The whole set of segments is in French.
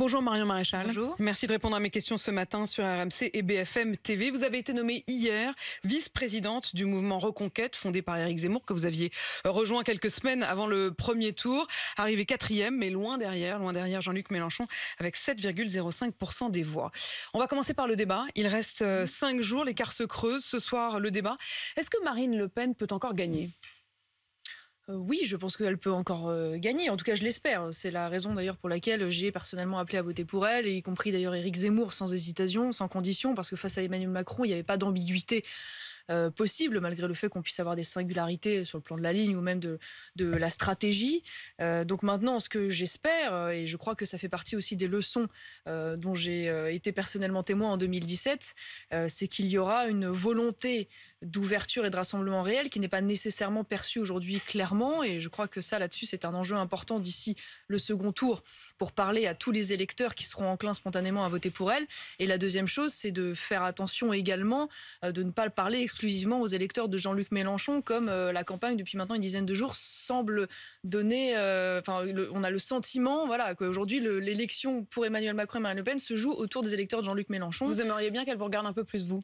Bonjour Marion Maréchal. Bonjour. Merci de répondre à mes questions ce matin sur RMC et BFM TV. Vous avez été nommée hier vice-présidente du mouvement Reconquête fondé par Éric Zemmour que vous aviez rejoint quelques semaines avant le premier tour. Arrivé quatrième mais loin derrière, loin derrière Jean-Luc Mélenchon avec 7,05% des voix. On va commencer par le débat. Il reste euh, cinq jours, l'écart se creuse. Ce soir, le débat. Est-ce que Marine Le Pen peut encore gagner euh, oui, je pense qu'elle peut encore euh, gagner. En tout cas, je l'espère. C'est la raison d'ailleurs pour laquelle j'ai personnellement appelé à voter pour elle, y compris d'ailleurs Éric Zemmour sans hésitation, sans condition, parce que face à Emmanuel Macron, il n'y avait pas d'ambiguïté euh, possible, malgré le fait qu'on puisse avoir des singularités sur le plan de la ligne ou même de, la stratégie. Euh, donc maintenant, ce que j'espère, euh, et je crois que ça fait partie aussi des leçons dont j'ai été personnellement témoin en 2017, c'est qu'il y aura une volonté d'ouverture et de rassemblement réel qui n'est pas nécessairement perçue aujourd'hui clairement. Et je crois que ça, là-dessus, c'est un enjeu important d'ici le second tour pour parler à tous les électeurs qui seront enclins spontanément à voter pour elle. Et la deuxième chose, c'est de faire attention également de ne pas le parler exclusivement exclusivement aux électeurs de Jean-Luc Mélenchon, comme euh, la campagne depuis maintenant une dizaine de jours semble donner. Euh, enfin, on a le sentiment, voilà, qu'aujourd'hui l'élection pour Emmanuel Macron et Marine Le Pen se joue autour des électeurs de Jean-Luc Mélenchon. Vous aimeriez bien qu'elle vous regarde un peu plus vous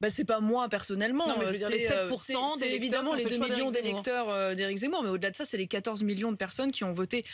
bah, c'est pas moi personnellement. Euh, les 7%, c'est euh, évidemment les 2 millions d'électeurs euh, d'Éric Zemmour, mais au-delà de ça, c'est les 14 millions de personnes qui ont voté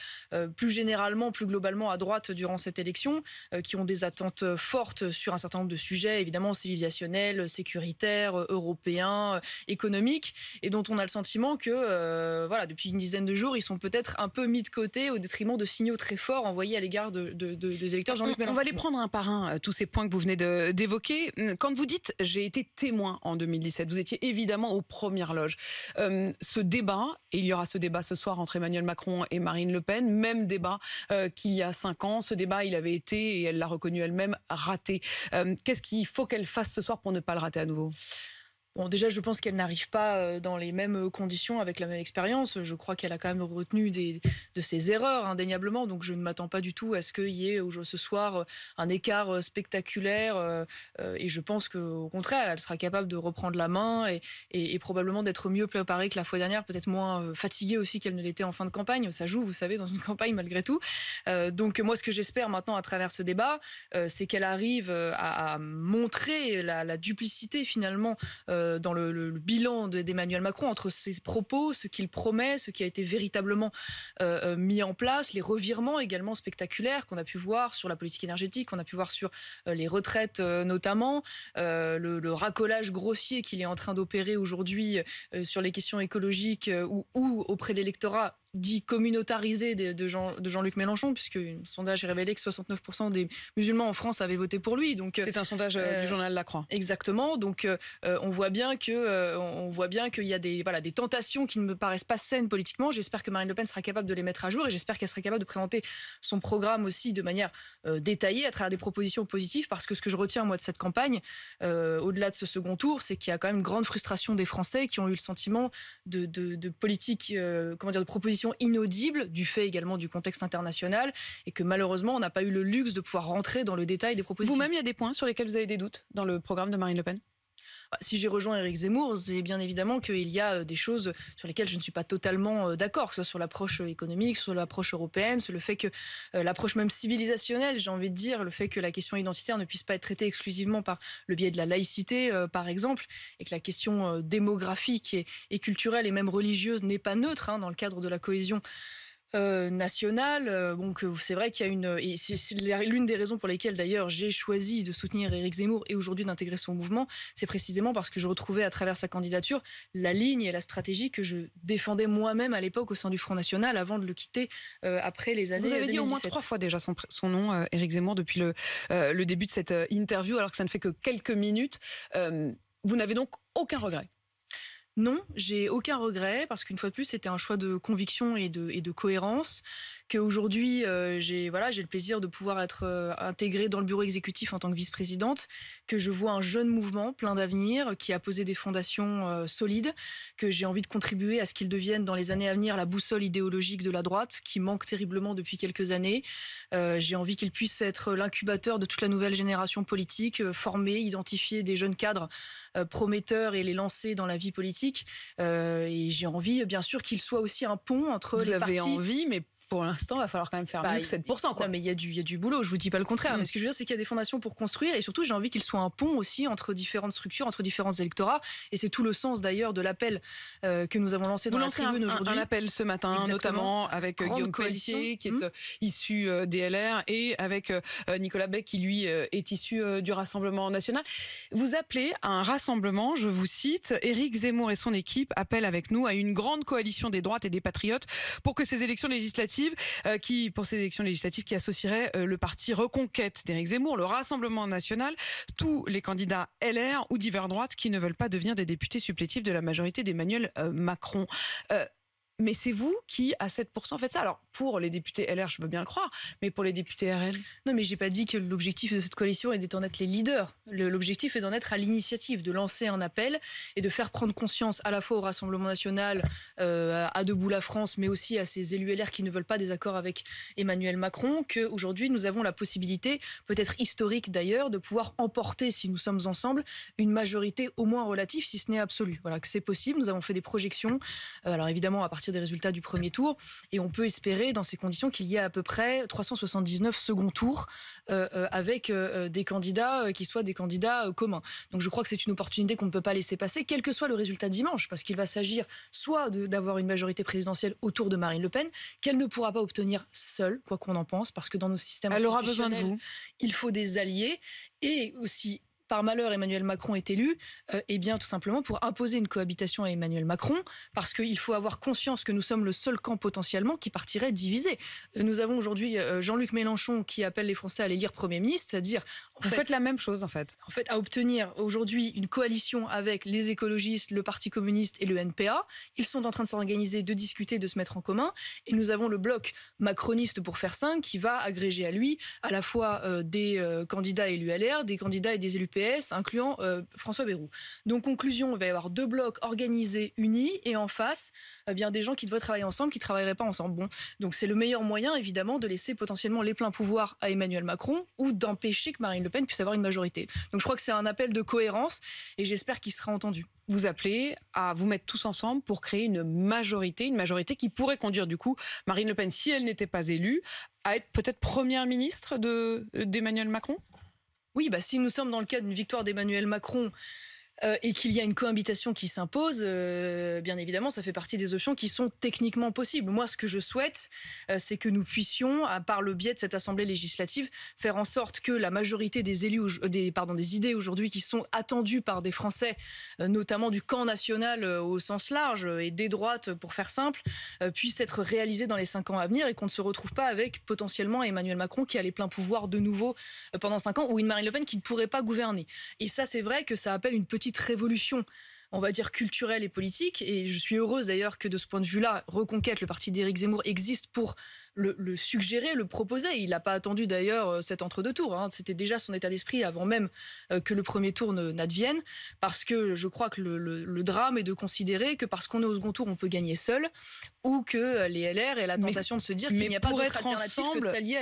plus généralement, plus globalement à droite durant cette élection, qui ont des attentes fortes sur un certain nombre de sujets, évidemment civilisationnels, sécuritaires, européens, économiques, et dont on a le sentiment que, voilà, depuis une dizaine de jours, ils sont peut-être un peu mis de côté au détriment de signaux très forts envoyés à l'égard de, des électeurs. Jean-Luc On va les prendre un par un, tous ces points que vous venez d'évoquer. Quand vous dites j'ai témoin en 2017. Vous étiez évidemment aux premières loges. Euh, ce débat, et il y aura ce débat ce soir entre Emmanuel Macron et Marine Le Pen, même débat euh, qu'il y a cinq ans. Ce débat, il avait été, et elle l'a reconnu elle-même, raté. Euh, qu'est-ce qu'il faut qu'elle fasse ce soir pour ne pas le rater à nouveau Bon, déjà, je pense qu'elle n'arrive pas euh, dans les mêmes euh, conditions avec la même expérience. Je crois qu'elle a quand même retenu des, de ses erreurs, indéniablement. Donc, je ne m'attends pas du tout à ce qu'il y ait euh, ce soir un écart spectaculaire. Et je pense qu'au contraire, elle sera capable de reprendre la main et, et, probablement d'être mieux préparée que la fois dernière, peut-être moins fatiguée aussi qu'elle ne l'était en fin de campagne. Ça joue, vous savez, dans une campagne malgré tout. Donc, moi, ce que j'espère maintenant à travers ce débat, c'est qu'elle arrive à, montrer la, duplicité finalement. Euh, dans le, bilan d'Emmanuel Macron entre ses propos, ce qu'il promet, ce qui a été véritablement euh, euh, mis en place, les revirements également spectaculaires qu'on a pu voir sur la politique énergétique, qu'on a pu voir sur les retraites notamment, le, racolage grossier qu'il est en train d'opérer aujourd'hui sur les questions écologiques ou auprès de l'électorat dit communautarisé de, Jean, de Jean-Luc Mélenchon, puisque un sondage a révélé que 69% des musulmans en France avaient voté pour lui. Donc euh, c'est un sondage euh, du euh, journal La Croix. Exactement. Donc on voit bien que on voit bien qu'il y a des voilà des tentations qui ne me paraissent pas saines politiquement. J'espère que Marine Le Pen sera capable de les mettre à jour et j'espère qu'elle sera capable de présenter son programme aussi de manière détaillée à travers des propositions positives, parce que ce que je retiens moi de cette campagne, au-delà de ce second tour, c'est qu'il y a quand même une grande frustration des Français qui ont eu le sentiment de, de politique, comment dire, de propositions inaudible du fait également du contexte international, et que malheureusement, on n'a pas eu le luxe de pouvoir rentrer dans le détail des propositions. Vous-même, il y a des points sur lesquels vous avez des doutes dans le programme de Marine Le Pen bah, si j'ai rejoint Eric Zemmour, c'est bien évidemment qu'il y a euh, des choses sur lesquelles je ne suis pas totalement euh, d'accord, que ce soit sur l'approche euh, économique, sur l'approche européenne, sur le fait que l'approche même civilisationnelle, j'ai envie de dire, le fait que la question identitaire ne puisse pas être traitée exclusivement par le biais de la laïcité, par exemple, et que la question démographique et, culturelle et même religieuse n'est pas neutre hein, dans le cadre de la cohésion euh, national. Euh, c'est vrai qu'il y a une, c'est l'une des raisons pour lesquelles d'ailleurs j'ai choisi de soutenir Éric Zemmour et aujourd'hui d'intégrer son mouvement, c'est précisément parce que je retrouvais à travers sa candidature la ligne et la stratégie que je défendais moi-même à l'époque au sein du Front National avant de le quitter euh, après les années. Vous avez dit au moins trois fois déjà son, nom, Éric Zemmour, depuis le début de cette interview, alors que ça ne fait que quelques minutes. vous n'avez donc aucun regret non, j'ai aucun regret parce qu'une fois de plus, c'était un choix de conviction et de, cohérence. que aujourd'hui euh, j'ai voilà, j'ai le plaisir de pouvoir être euh, intégrée dans le bureau exécutif en tant que vice-présidente. Que je vois un jeune mouvement plein d'avenir qui a posé des fondations euh, solides. Que j'ai envie de contribuer à ce qu'il devienne dans les années à venir la boussole idéologique de la droite qui manque terriblement depuis quelques années. j'ai envie qu'il puisse être l'incubateur de toute la nouvelle génération politique, former, identifier des jeunes cadres prometteurs et les lancer dans la vie politique euh, et j'ai envie, bien sûr, qu'il soit aussi un pont entre les Vous avez envie, mais pour l'instant, il va falloir quand même faire bah, mieux que 7%. Quoi. mais il y, a du, du boulot, je vous dis pas le contraire. Mm. Mais ce que je veux dire, c'est qu'il y a des fondations pour construire et surtout, j'ai envie qu'il soit un pont aussi entre différentes structures, entre différents électorats. Et c'est tout le sens d'ailleurs de l'appel euh, que nous avons lancé vous dans la tribune aujourd'hui. Un, appel ce matin, notamment avec euh, Guillaume coalition. qui est mm. euh, issu des LR, et avec Nicolas Beck, qui lui est issu du Rassemblement national. Vous appelez à un rassemblement, je vous cite, Éric Zemmour et son équipe appellent avec nous à une grande coalition des droites et des patriotes pour que ces élections législatives euh, qui, pour ces élections législatives, qui associeraient euh, le parti Reconquête d'Éric Zemmour, le Rassemblement National, tous les candidats LR ou divers droites qui ne veulent pas devenir des députés supplétifs de la majorité d'Emmanuel euh, Macron. Mais c'est vous qui, à 7%, faites ça. Alors, pour les députés LR, je veux bien le croire, mais pour les députés RL Non, mais j'ai pas dit que l'objectif de cette coalition est d'en être les leaders. L'objectif est d'en être à l'initiative, de lancer un appel et de faire prendre conscience à la fois au Rassemblement national, euh, à Debout la France, mais aussi à ces élus LR qui ne veulent pas des accords avec Emmanuel Macron, qu'aujourd'hui, nous avons la possibilité, peut-être historique d'ailleurs, de pouvoir emporter, si nous sommes ensemble, une majorité au moins relative, si ce n'est absolue. Voilà, que c'est possible. Nous avons fait des projections. Euh, alors, évidemment, à partir des résultats du premier tour. Et on peut espérer, dans ces conditions, qu'il y ait à peu près 379 second tours euh, euh, avec euh, des candidats qui soient des candidats communs. Donc je crois que c'est une opportunité qu'on ne peut pas laisser passer, quel que soit le résultat dimanche, parce qu'il va s'agir soit d'avoir une majorité présidentielle autour de Marine Le Pen, qu'elle ne pourra pas obtenir seule, quoi qu'on en pense, parce que dans nos systèmes Elle aura besoin de il faut des alliés et aussi par malheur Emmanuel Macron est élu, et euh, eh bien tout simplement pour imposer une cohabitation à Emmanuel Macron, parce qu'il faut avoir conscience que nous sommes le seul camp potentiellement qui partirait divisé. Euh, nous avons aujourd'hui euh, Jean-Luc Mélenchon qui appelle les Français à lire Premier ministre, c'est-à-dire... Vous fait, faites la même chose en fait. En fait, à obtenir aujourd'hui une coalition avec les écologistes, le Parti communiste et le NPA. Ils sont en train de s'organiser, de discuter, de se mettre en commun. Et nous avons le bloc macroniste pour faire ça qui va agréger à lui à la fois des candidats élus LR, des candidats et des élus PS incluant euh, François Bayrou. Donc conclusion, il va y avoir deux blocs organisés, unis, et en face, euh, bien des gens qui devraient travailler ensemble, qui travailleraient pas ensemble. Bon, donc c'est le meilleur moyen, évidemment, de laisser potentiellement les pleins pouvoirs à Emmanuel Macron ou d'empêcher que Marine Le Pen puisse avoir une majorité. Donc je crois que c'est un appel de cohérence, et j'espère qu'il sera entendu vous appelez à vous mettre tous ensemble pour créer une majorité, une majorité qui pourrait conduire du coup Marine Le Pen, si elle n'était pas élue, à être peut-être première ministre d'Emmanuel Macron oui, bah, si nous sommes dans le cas d'une victoire d'Emmanuel Macron euh, et qu'il y a une cohabitation qui s'impose, euh, bien évidemment, ça fait partie des options qui sont techniquement possibles. Moi, ce que je souhaite, euh, c'est que nous puissions, à par le biais de cette assemblée législative, faire en sorte que la majorité des élus, des pardon, des idées aujourd'hui qui sont attendues par des Français, notamment du camp national au sens large et des droites, pour faire simple, puissent être réalisées dans les cinq ans à venir et qu'on ne se retrouve pas avec potentiellement Emmanuel Macron qui a les pleins pouvoirs de nouveau pendant cinq ans ou une Marine Le Pen qui ne pourrait pas gouverner. Et ça, c'est vrai que ça appelle une petite petite révolution on va dire, culturelle et politique. Et je suis heureuse d'ailleurs que de ce point de vue-là, Reconquête, le parti d'Éric Zemmour, existe pour le, suggérer, le proposer. Il n'a pas attendu d'ailleurs euh, cet entre-deux tours. Hein. C'était déjà son état d'esprit avant même euh, que le premier tour n'advienne. Parce que je crois que le, drame est de considérer que parce qu'on est au second tour, on peut gagner seul. Ou que euh, les LR aient la tentation de se dire qu'il n'y a pas d'autre alternative que de s'allier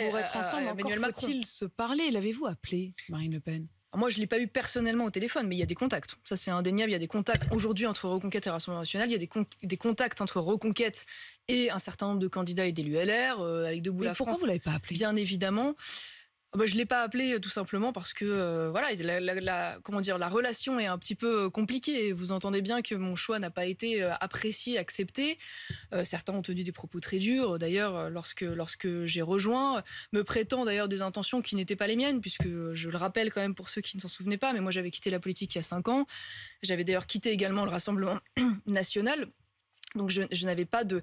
Emmanuel Macron. Faut-il se parler L'avez-vous appelé, Marine Le Pen moi, je ne l'ai pas eu personnellement au téléphone, mais il y a des contacts. Ça, c'est indéniable. Il y a des contacts aujourd'hui entre Reconquête et Rassemblement National. Il y a des, des contacts entre Reconquête et un certain nombre de candidats et des LR, euh, avec Debout et la pourquoi France. Pourquoi vous l'avez pas appelé Bien évidemment. Je ah bah, je l'ai pas appelé euh, tout simplement parce que euh, voilà, la, comment dire, la relation est un petit peu euh, compliquée. vous entendez bien que mon choix n'a pas été apprécié, accepté. certains ont tenu des propos très durs. D'ailleurs, lorsque lorsque j'ai rejoint, me prétend d'ailleurs des intentions qui n'étaient pas les miennes, puisque je le rappelle quand même pour ceux qui ne s'en souvenaient pas, mais moi j'avais quitté la politique il y a cinq ans. J'avais d'ailleurs quitté également le Rassemblement national donc je, n'avais pas de,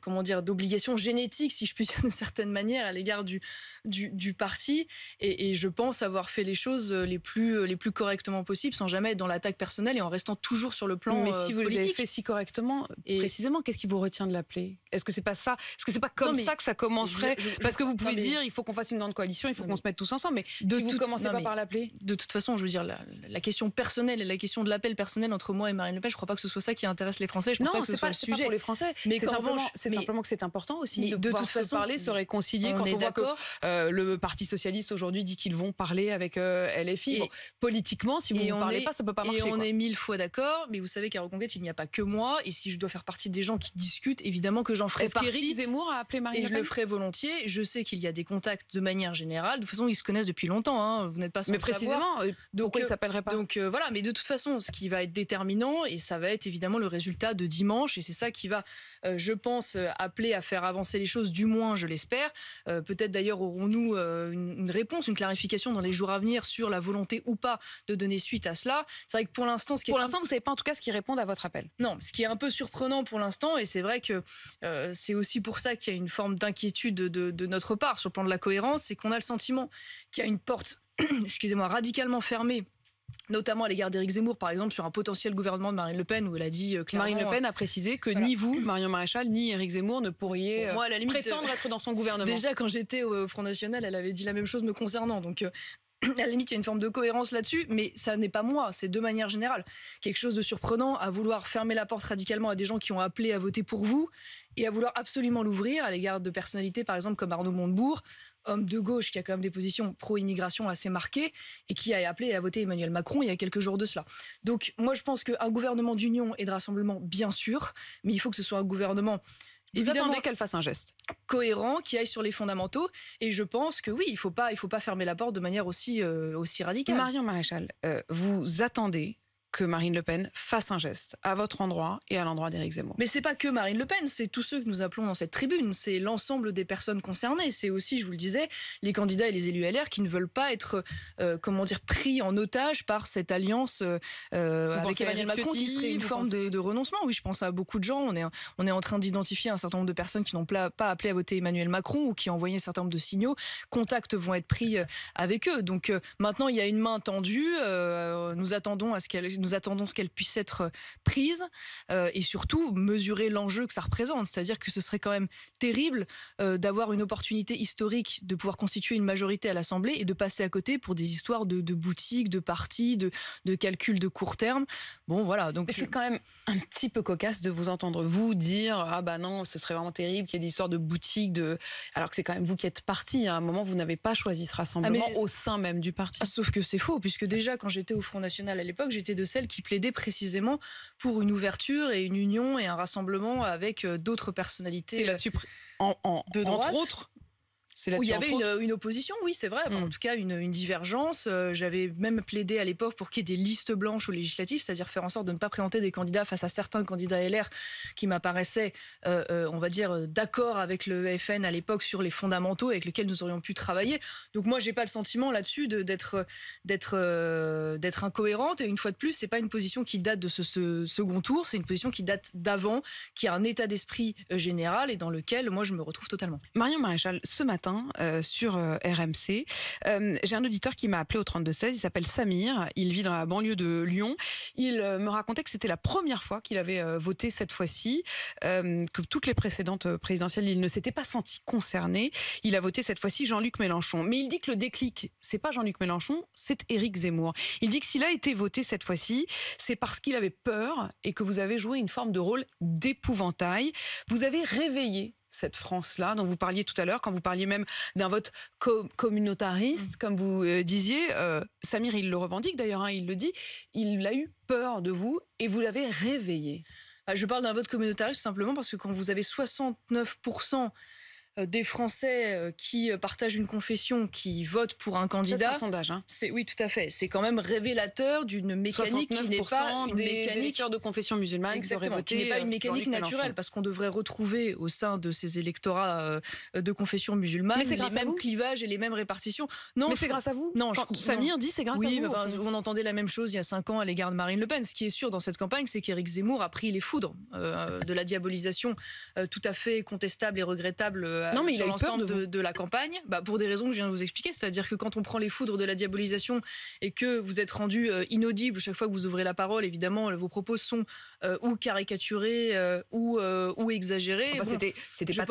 comment dire d'obligation génétique, si je puis dire d'une certaine manière, à l'égard du, du, parti, et, je pense avoir fait les choses euh, les plus euh, les plus correctement possible, sans jamais être dans l'attaque personnelle et en restant toujours sur le plan. Mais si euh, vous les avez fait si correctement, et précisément, qu'est-ce qui vous retient de l'appeler Est-ce que c'est pas ça Est-ce que c'est pas comme ça que ça commencerait Parce que vous pouvez dire, il faut qu'on fasse une grande coalition, il faut qu'on se mette tous ensemble, mais de si tout, vous commencez pas par l'appeler, de toute façon, je veux dire la, question personnelle et la question de l'appel personnel entre moi et Marine Le Pen, je crois pas que ce soit ça qui intéresse les Français. Je pense pas que ce sujet. Pas pour les Français. Mais c'est simplement, que c'est important aussi de, toute façon, parler, se réconcilier on quand on voit que euh, le Parti socialiste aujourd'hui dit qu'ils vont parler avec euh, LFI. Bon, politiquement, si vous ne parlez pas, ça peut pas marcher. Et on est mille fois d'accord, mais vous savez qu'à Reconquête, il n'y a pas que moi. Et si je dois faire partie des gens qui discutent, évidemment que j'en ferai partie. Éric Zemmour a appelé Marine Et je le ferai volontiers. Je sais qu'il y a des contacts de manière générale. De toute façon, ils se connaissent depuis longtemps. Hein. Vous n'êtes pas sans Mais précisément, euh, pourquoi donc ne s'appelleraient pas. Donc voilà, mais de toute façon, ce qui va être déterminant et ça va être évidemment le résultat de dimanche c'est ça qui va, euh, je pense, euh, appeler à faire avancer les choses, du moins je l'espère. Euh, peut-être d'ailleurs aurons-nous une, réponse, une clarification dans les jours à venir sur la volonté ou pas de donner suite à cela. C'est vrai que pour l'instant, ce qui pour l'instant, vous savez pas en tout cas ce qui répond à votre appel. Non, ce qui est un peu surprenant pour l'instant, et c'est vrai que c'est aussi pour ça qu'il y a une forme d'inquiétude de, de notre part sur le plan de la cohérence, c'est qu'on a le sentiment qu'il y a une porte excusez-moi, radicalement fermée notamment à l'égard d'Éric Zemmour, par exemple, sur un potentiel gouvernement de Marine Le Pen, où elle a dit clairement... Euh, Marine Le Pen a précisé que ni vous, Marion Maréchal, ni Éric Zemmour ne pourriez prétendre euh, être dans son gouvernement. Déjà, quand j'étais au euh, Front National, elle avait dit la même chose me concernant. Donc, à la limite, il y a une forme de cohérence là-dessus, mais ça n'est pas moi, c'est de manière générale. Quelque chose de surprenant à vouloir fermer la porte radicalement à des gens qui ont appelé à voter pour vous et à vouloir absolument l'ouvrir à l'égard de personnalités, par exemple, comme Arnaud Montebourg, homme de gauche qui a quand même des positions pro-immigration assez marquées et qui a appelé à voter Emmanuel Macron il y a quelques jours de cela. Donc, moi, je pense qu'un gouvernement d'union et de rassemblement, bien sûr, mais il faut que ce soit un gouvernement vous attendez qu'elle fasse un geste cohérent, qui aille sur les fondamentaux. Et je pense que oui, il faut faut pas fermer la porte de manière aussi euh, radicale. Marion Maréchal, euh, vous attendez que Marine Le Pen fasse un geste à votre endroit et à l'endroit d'Éric Zemmour. Mais c'est pas que Marine Le Pen, c'est tous ceux que nous appelons dans cette tribune, c'est l'ensemble des personnes concernées, c'est aussi, je vous le disais, les candidats et les élus LR qui ne veulent pas être, euh, comment dire, pris en otage par cette alliance euh, euh, avec Emmanuel Macron, qui une forme de, renoncement. Oui, je pense à beaucoup de gens. On est, on est en train d'identifier un certain nombre de personnes qui n'ont pas appelé à voter Emmanuel Macron ou qui ont envoyé un certain nombre de signaux. Contacts vont être pris avec eux. Donc maintenant, il y a une main tendue. nous attendons à ce qu'elle nous attendons qu'elle puisse être euh, prise euh, et surtout mesurer l'enjeu que ça représente. C'est-à-dire que ce serait quand même terrible euh, d'avoir une opportunité historique de pouvoir constituer une majorité à l'Assemblée et de passer à côté pour des histoires de, boutiques, de partis, de, de calculs de court terme. Bon, voilà. Donc c'est quand même un petit peu cocasse de vous entendre vous dire ah bah non, ce serait vraiment terrible qu'il y ait des histoires de boutiques, de alors que c'est quand même vous qui êtes parti. À un moment, vous n'avez pas choisi ce ah, rassemblement au sein même du parti. Ah, sauf que c'est faux puisque déjà quand j'étais au Front National à l'époque, j'étais de celle qui plaidait précisément pour une ouverture et une union et un rassemblement avec euh, d'autres personnalités. Euh, en, entre autres, il y avait une, opposition, oui, c'est vrai. En mm. tout cas, une, divergence. Euh, j'avais même plaidé à l'époque pour qu'il y ait des listes blanches aux législatives, c'est-à-dire faire en sorte de ne pas présenter des candidats face à certains candidats LR qui m'apparaissaient, euh, euh, on va dire, d'accord avec le FN à l'époque sur les fondamentaux avec lesquels nous aurions pu travailler. Donc moi, j'ai pas le sentiment là-dessus d'être d'être d'être incohérente. Et une fois de plus, c'est pas une position qui date de ce, ce second tour. C'est une position qui date d'avant, qui a un état d'esprit général et dans lequel moi je me retrouve totalement. Marion Maréchal, ce matin euh, sur euh, RMC. Euh, j'ai un auditeur qui m'a appelé au 3216, il s'appelle Samir, il vit dans la banlieue de Lyon. Il me racontait que c'était la première fois qu'il avait voté cette fois-ci, que toutes les précédentes présidentielles, il ne s'était pas senti concerné. Il a voté cette fois-ci Jean-Luc Mélenchon. Mais il dit que le déclic, c'est pas Jean-Luc Mélenchon, c'est Éric Zemmour. Il dit que s'il a été voté cette fois-ci, c'est parce qu'il avait peur et que vous avez joué une forme de rôle d'épouvantail. Vous avez réveillé cette France-là dont vous parliez tout à l'heure, quand vous parliez même d'un vote communautariste, mm. comme vous euh, disiez. Euh, Samir, il le revendique d'ailleurs, hein, il le dit. Il a eu peur de vous et vous l'avez réveillé. Bah, je parle d'un vote communautariste simplement parce que quand vous avez 69 euh, des Français euh, qui euh, partagent une confession, qui votent pour un candidat. C'est un sondage. Hein. C'est oui, tout à fait. C'est quand même révélateur d'une mécanique qui n'est pas une des mécanique de confession musulmane. Exactement. Qui n'est pas une mécanique naturelle, parce qu'on devrait retrouver au sein de ces électorats de confession musulmane les mêmes clivages et les mêmes répartitions. Non, c'est grâce à vous. Non, je, Samir dit c'est grâce à vous. Oui, on entendait la même chose il y a cinq ans à l'égard de Marine Le Pen. Ce qui est sûr dans cette campagne, c'est qu'Éric Zemmour a pris les foudres de la diabolisation tout à fait contestable et regrettable euh, non, mais sur l'ensemble de, de, la campagne bah, Pour des raisons que je viens de vous expliquer, c'est-à-dire que quand on prend les foudres de la diabolisation et que vous êtes rendu euh, inaudible chaque fois que vous ouvrez la parole, évidemment, vos propos sont euh, ou caricaturés ou, ou exagérés. c'était, pas,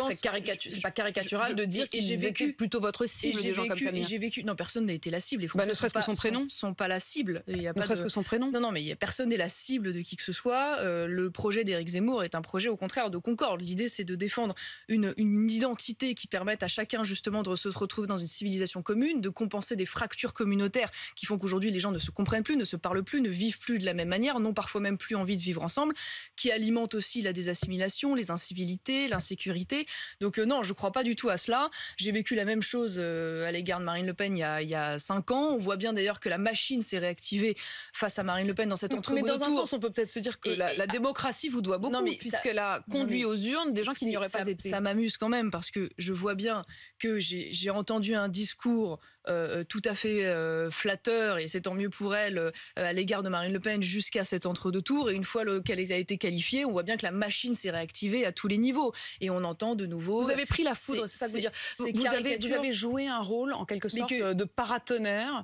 pas caricatural de dire que j'ai vécu plutôt votre cible, J'ai vécu, non, personne n'a été la cible. Bah, ne serait-ce que son prénom sont, pas la cible. a ne serait-ce que son prénom. Non, non, mais personne n'est la cible de qui que ce soit. le projet d'Éric Zemmour est un projet au contraire de concorde. L'idée, c'est de défendre une identité qui permettent à chacun justement de se retrouver dans une civilisation commune, de compenser des fractures communautaires qui font qu'aujourd'hui les gens ne se comprennent plus, ne se parlent plus, ne vivent plus de la même manière, n'ont parfois même plus envie de vivre ensemble, qui alimentent aussi la désassimilation, les incivilités, l'insécurité. Donc euh, non, je ne crois pas du tout à cela. J'ai vécu la même chose euh, à l'égard de Marine Le Pen il y a, il cinq ans. On voit bien d'ailleurs que la machine s'est réactivée face à Marine Le Pen dans cette entreprise. Mais dans un sens, on peut peut-être se dire que la, ah démocratie vous doit beaucoup, puisqu'elle a conduit aux urnes des gens qui n'y auraient pas été. Ça m'amuse quand même parce que que je vois bien que j'ai entendu un discours euh, tout à fait euh, flatteur, et c'est tant mieux pour elle, euh, à l'égard de Marine Le Pen jusqu'à cet entre-deux tours. Et une fois qu'elle a été qualifiée, on voit bien que la machine s'est réactivée à tous les niveaux. Et on entend de nouveau. Vous avez pris la foudre, c'est ça que vous dire. Vous avez, vous avez, joué un rôle, en quelque sorte, de paratonnerre.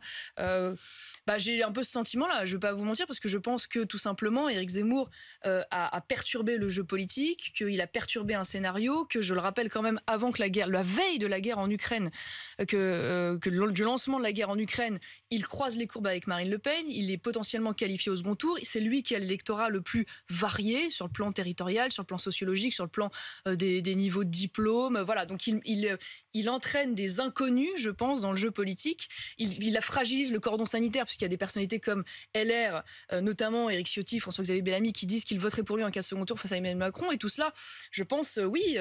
Bah, j'ai un peu ce sentiment-là, je ne vais pas vous mentir, parce que je pense que tout simplement, Éric Zemmour a, perturbé le jeu politique, qu'il a perturbé un scénario, que je le rappelle quand même avant que la guerre, la veille de la guerre en Ukraine, que, euh, que du lancement de la guerre en Ukraine, il croise les courbes avec Marine Le Pen, il est potentiellement qualifié au second tour, c'est lui qui a l'électorat le plus varié sur le plan territorial, sur le plan sociologique, sur le plan euh, des, niveaux de diplôme, euh, voilà. Donc il, entraîne des inconnus, je pense, dans le jeu politique. Il, il fragilise le cordon sanitaire, puisqu'il y a des personnalités comme LR, euh, notamment Éric Ciotti, François-Xavier Bellamy, qui disent qu'ils voteraient pour lui en cas de second tour face à Emmanuel Macron, et tout cela, je pense, oui,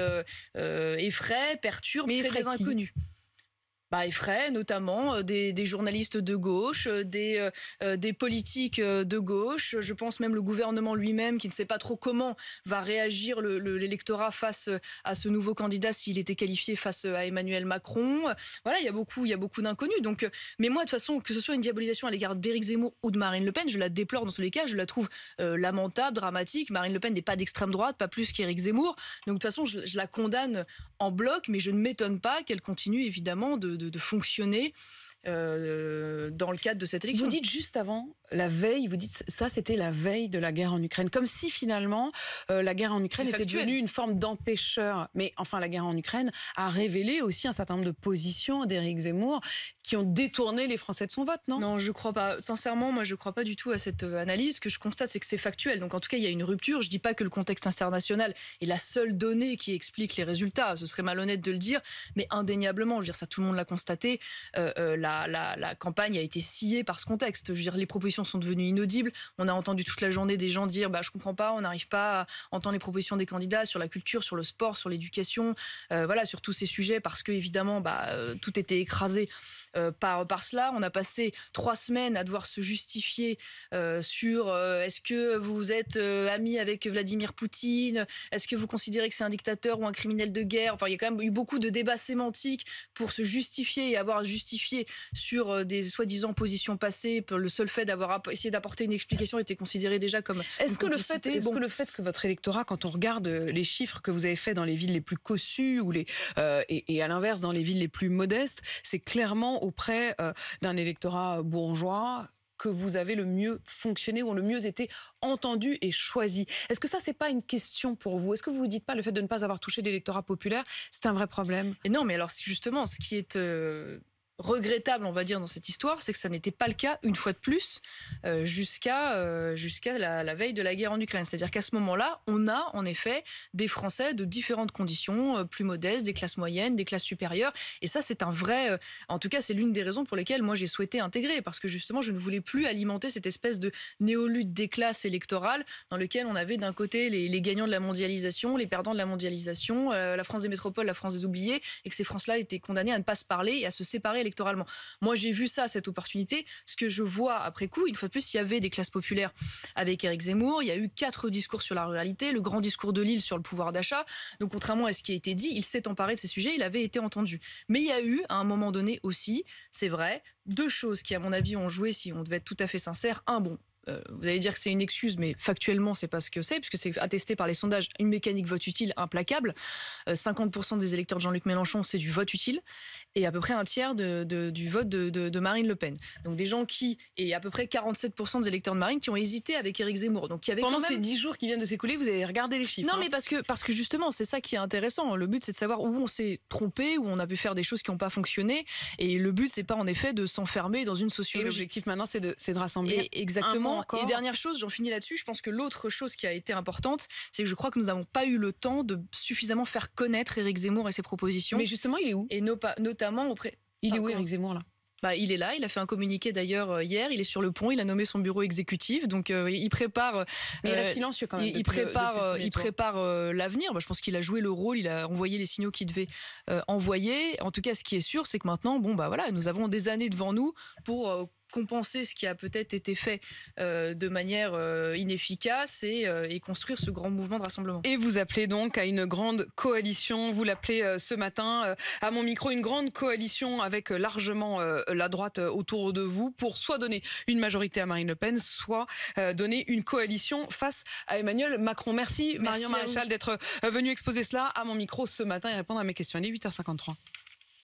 effraie, perturbe, mais très inconnu bah, effraie notamment euh, des, journalistes de gauche, euh, des, euh, des politiques de gauche. Je pense même le gouvernement lui-même qui ne sait pas trop comment va réagir l'électorat face à ce nouveau candidat s'il était qualifié face à Emmanuel Macron. Voilà, il y a beaucoup, il beaucoup d'inconnus. Donc, mais moi, de toute façon, que ce soit une diabolisation à l'égard d'Éric Zemmour ou de Marine Le Pen, je la déplore dans tous les cas. Je la trouve lamentable, dramatique. Marine Le Pen n'est pas d'extrême droite, pas plus qu'Éric Zemmour. Donc, de toute façon, je la condamne en bloc, mais je ne m'étonne pas qu'elle continue évidemment de de, fonctionner euh, dans le cadre de cette élection. Vous dites juste avant la veille, vous dites ça, c'était la veille de la guerre en Ukraine, comme si finalement euh, la guerre en Ukraine était devenue une forme d'empêcheur. Mais enfin, la guerre en Ukraine a révélé aussi un certain nombre de positions d'Éric Zemmour qui ont détourné les Français de son vote, non Non, je crois pas. Sincèrement, moi, je crois pas du tout à cette euh, analyse. Ce que je constate, c'est que c'est factuel. Donc, en tout cas, il y a une rupture. Je dis pas que le contexte international est la seule donnée qui explique les résultats. Ce serait malhonnête de le dire, mais indéniablement, je veux dire ça, tout le monde l'a constaté. Euh, la, la campagne a été sciée par ce contexte. Je veux dire, les propositions sont devenues inaudibles. On a entendu toute la journée des gens dire bah, Je comprends pas, on n'arrive pas à entendre les propositions des candidats sur la culture, sur le sport, sur l'éducation, euh, voilà, sur tous ces sujets, parce que évidemment, bah, euh, tout était écrasé euh, par, cela. On a passé trois semaines à devoir se justifier euh, sur euh, est-ce que vous êtes ami avec Vladimir Poutine, est-ce que vous considérez que c'est un dictateur ou un criminel de guerre. Enfin, il y a quand même eu beaucoup de débats sémantiques pour se justifier et avoir justifié sur des soi-disant positions passées. Le seul fait d'avoir essayé d'apporter une explication était considéré déjà comme est-ce que le fait que le fait que votre électorat, quand on regarde les chiffres que vous avez fait dans les villes les plus cossues ou les et, à l'inverse dans les villes les plus modestes, c'est clairement auprès euh, d'un électorat bourgeois que vous avez le mieux fonctionné, ou le mieux été entendu et choisi. Est-ce que ça, c'est pas une question pour vous Est-ce que vous vous dites pas le fait de ne pas avoir touché l'électorat populaire, c'est un vrai problème et Non, mais alors justement, ce qui est euh, regrettable, on va dire, dans cette histoire, c'est que ça n'était pas le cas, une fois de plus, euh, jusqu'à euh, jusqu'à la, veille de la guerre en Ukraine. C'est-à-dire qu'à ce moment-là, on a en effet des Français de différentes conditions, euh, plus modestes, des classes moyennes, des classes supérieures. Et ça, c'est un vrai... en tout cas, c'est l'une des raisons pour lesquelles moi, j'ai souhaité intégrer, parce que justement, je ne voulais plus alimenter cette espèce de néolute des classes électorales dans lequel on avait d'un côté les, gagnants de la mondialisation, les perdants de la mondialisation, la France des métropoles, la France des oubliés, et que ces français là étaient condamnées à ne pas se parler et à se séparer électoralement. Moi, j'ai vu ça, cette opportunité. Ce que je vois après coup, une fois de plus, il y avait des classes populaires avec Éric Zemmour. Il y a eu quatre discours sur la ruralité, le grand discours de Lille sur le pouvoir d'achat. Donc, contrairement à ce qui a été dit, il s'est emparé de ces sujets, il avait été entendu. Mais il y a eu, à un moment donné aussi, c'est vrai, deux choses qui, à mon avis, ont joué, si on devait être tout à fait sincère. Un, bon, euh, vous allez dire que c'est une excuse, mais factuellement, c'est pas ce que c'est, puisque c'est attesté par les sondages, une mécanique vote utile implacable. 50% euh, des électeurs de Jean-Luc Mélenchon, c'est du vote utile, et à peu près un tiers du vote de, Marine Le Pen. Donc des gens qui, et à peu près 47% des électeurs de Marine qui ont hésité avec Éric Zemmour. Donc avait Pendant ces 10 jours qui viennent de s'écouler, vous avez regardé les chiffres. Non, hein. mais parce que, parce que justement, c'est ça qui est intéressant. Le but, c'est de savoir où on s'est trompé, où on a pu faire des choses qui n'ont pas fonctionné, et le but, c'est pas en effet de s'enfermer dans une sociologie. Et l'objectif maintenant, c'est de, de rassembler. Et exactement et dernière chose, j'en finis là-dessus, je pense que l'autre chose qui a été importante, c'est que je crois que nous n'avons pas eu le temps de suffisamment faire connaître Éric Zemmour et ses propositions. Mais justement, il est où Et notamment auprès... Il est où Éric Zemmour là bah, il est là, il a fait un communiqué d'ailleurs euh, hier, il est sur le pont, il a nommé son bureau exécutif, donc euh, il prépare. Euh, il reste silencieux quand même. Il, prépare, il prépare l'avenir. Bah, je pense qu'il a joué le rôle, il a envoyé les signaux qu'il devait envoyer. En tout cas, ce qui est sûr, c'est que maintenant, bon bah voilà, nous avons des années devant nous pour compenser ce qui a peut-être été fait euh, de manière euh, inefficace euh, et, construire ce grand mouvement de rassemblement. Et vous appelez donc à une grande coalition, vous l'appelez ce matin à mon micro, une grande coalition avec largement la droite autour de vous pour soit donner une majorité à Marine Le Pen, soit donner une coalition face à Emmanuel Macron. Merci, Marion Maréchal d'être venue exposer cela à mon micro ce matin et répondre à mes questions. Il est 8h53.